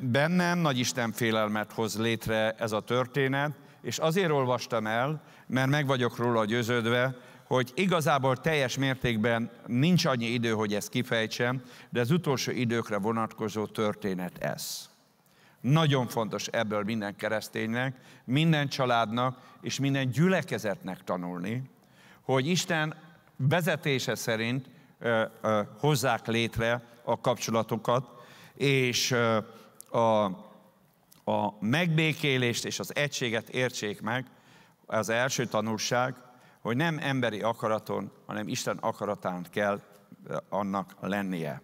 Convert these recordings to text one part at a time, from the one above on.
Bennem nagy Isten félelmet hoz létre ez a történet, és azért olvastam el, mert meg vagyok róla győződve, hogy igazából teljes mértékben nincs annyi idő, hogy ezt kifejtsem, de az utolsó időkre vonatkozó történet ez. Nagyon fontos ebből minden kereszténynek, minden családnak és minden gyülekezetnek tanulni, hogy Isten vezetése szerint ö, ö, hozzák létre a kapcsolatokat, és ö, a, a megbékélést és az egységet értsék meg, az első tanulság, hogy nem emberi akaraton, hanem Isten akaratán kell eh, annak lennie.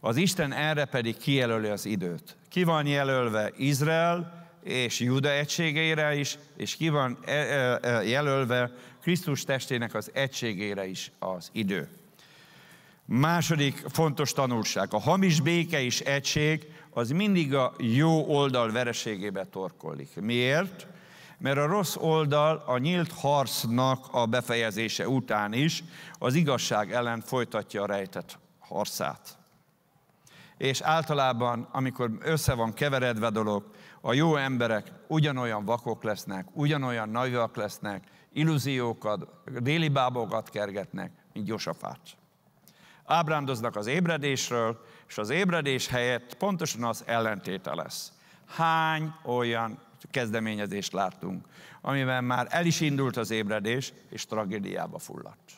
Az Isten erre pedig kijelöli az időt. Ki van jelölve Izrael és Juda egységére is, és ki van eh, eh, jelölve Krisztus testének az egységére is az idő. Második fontos tanulság. A hamis béke és egység az mindig a jó oldal vereségébe torkollik. Miért? Mert a rossz oldal a nyílt harcnak a befejezése után is az igazság ellen folytatja a rejtett harcát. És általában, amikor össze van keveredve dolog, a jó emberek ugyanolyan vakok lesznek, ugyanolyan nagyak lesznek, illúziókat, déli bábokat kergetnek, mint Josafát ábrándoznak az ébredésről, és az ébredés helyett pontosan az ellentéte lesz. Hány olyan kezdeményezést láttunk, amiben már el is indult az ébredés, és tragédiába fulladt.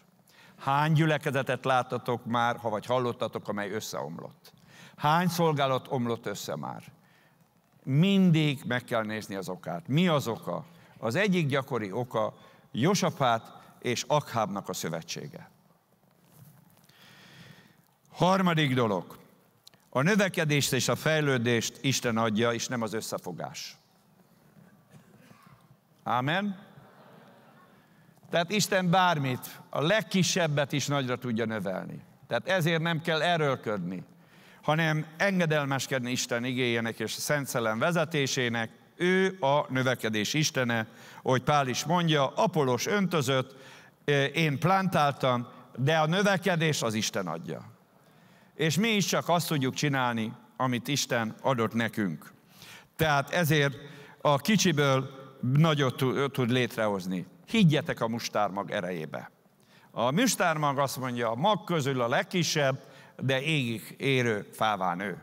Hány gyülekezetet láttatok már, ha vagy hallottatok, amely összeomlott? Hány szolgálat omlott össze már? Mindig meg kell nézni az okát. Mi az oka? Az egyik gyakori oka Josapát és Akhábnak a szövetsége. Harmadik dolog, a növekedést és a fejlődést Isten adja, és nem az összefogás. Ámen? Tehát Isten bármit, a legkisebbet is nagyra tudja növelni. Tehát ezért nem kell erőlködni, hanem engedelmeskedni Isten igényének és a Szent Szellem vezetésének. Ő a növekedés Istene, hogy Pál is mondja, Apolos öntözött, én plantáltam, de a növekedés az Isten adja és mi is csak azt tudjuk csinálni, amit Isten adott nekünk. Tehát ezért a kicsiből nagyot tud létrehozni. Higgyetek a mustármag erejébe. A mustármag azt mondja, a mag közül a legkisebb, de égig érő fáván ő.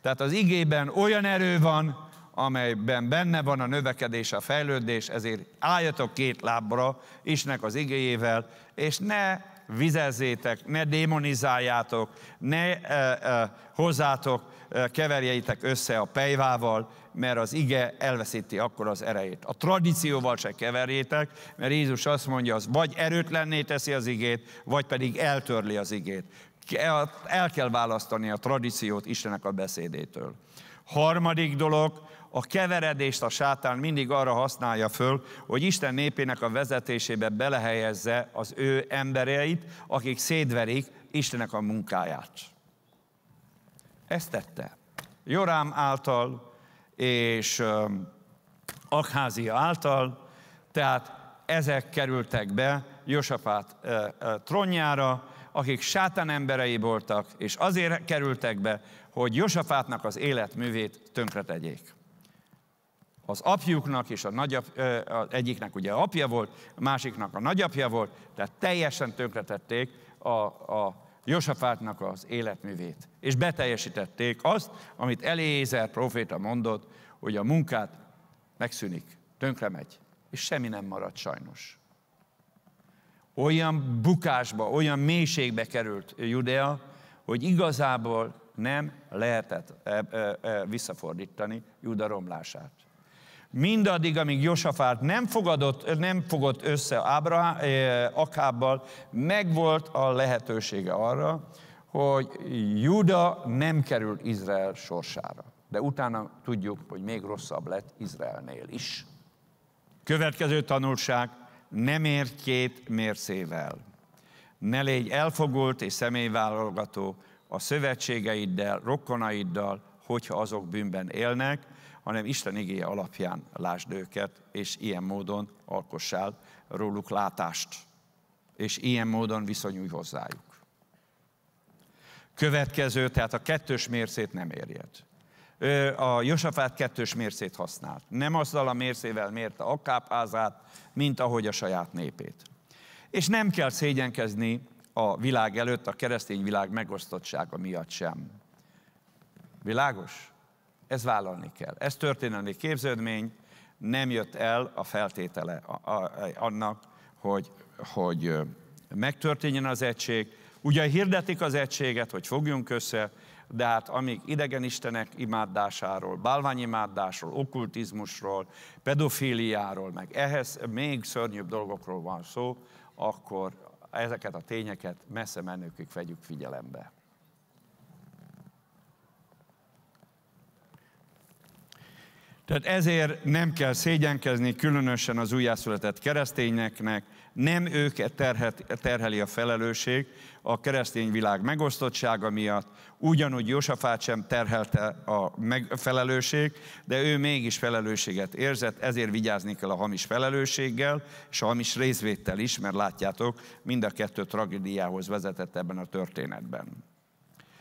Tehát az igében olyan erő van, amelyben benne van a növekedés, a fejlődés, ezért álljatok két lábra Isnek az igéjével, és ne vizezzétek, ne démonizáljátok, ne e, e, hozzátok, e, keverjeitek össze a pejvával, mert az ige elveszíti akkor az erejét. A tradícióval se keverjétek, mert Jézus azt mondja, az vagy erőtlenné teszi az igét, vagy pedig eltörli az igét. El kell választani a tradíciót Istenek a beszédétől. Harmadik dolog, a keveredést a sátán mindig arra használja föl, hogy Isten népének a vezetésébe belehelyezze az ő embereit, akik szédverik Istenek a munkáját. Ezt tette. Jorám által és Akházia által, tehát ezek kerültek be Josapát trónjára, akik sátán emberei voltak, és azért kerültek be, hogy Josafátnak az életművét tönkretegyék. Az apjuknak és a nagyap, az egyiknek ugye apja volt, a másiknak a nagyapja volt, tehát teljesen tönkretették a, a Josafátnak az életművét. És beteljesítették azt, amit Eliézer proféta mondott, hogy a munkát megszűnik, tönkre megy, és semmi nem marad sajnos olyan bukásba, olyan mélységbe került Judea, hogy igazából nem lehetett eh, eh, eh, visszafordítani Juda romlását. Mindaddig, amíg Josafát nem, fogadott, nem fogott össze Ábrahá, Akábbal, megvolt a lehetősége arra, hogy Juda nem kerül Izrael sorsára. De utána tudjuk, hogy még rosszabb lett Izraelnél is. Következő tanulság, nem ér két mércével. Ne légy elfogult és személyválogató a szövetségeiddel, rokonaiddal, hogyha azok bűnben élnek, hanem Isten igéje alapján lásd őket, és ilyen módon alkossál róluk látást, és ilyen módon viszonyulj hozzájuk. Következő, tehát a kettős mércét nem érjed a Josafát kettős mércét használt. Nem azzal a mércével mérte Akkáb házát, mint ahogy a saját népét. És nem kell szégyenkezni a világ előtt, a keresztény világ megosztottsága miatt sem. Világos? Ez vállalni kell. Ez történelmi képződmény, nem jött el a feltétele annak, hogy, hogy megtörténjen az egység. Ugye hirdetik az egységet, hogy fogjunk össze, de hát amíg idegen istenek imádásáról, bálványimádásról, okkultizmusról, pedofíliáról, meg ehhez még szörnyűbb dolgokról van szó, akkor ezeket a tényeket messze menőkig vegyük figyelembe. Tehát ezért nem kell szégyenkezni, különösen az újjászületett keresztényeknek, nem őket terhet, e terheli a felelősség a keresztény világ megosztottsága miatt, ugyanúgy Josafát sem terhelte a felelősség, de ő mégis felelősséget érzett, ezért vigyázni kell a hamis felelősséggel, és a hamis részvéttel is, mert látjátok, mind a kettő tragédiához vezetett ebben a történetben.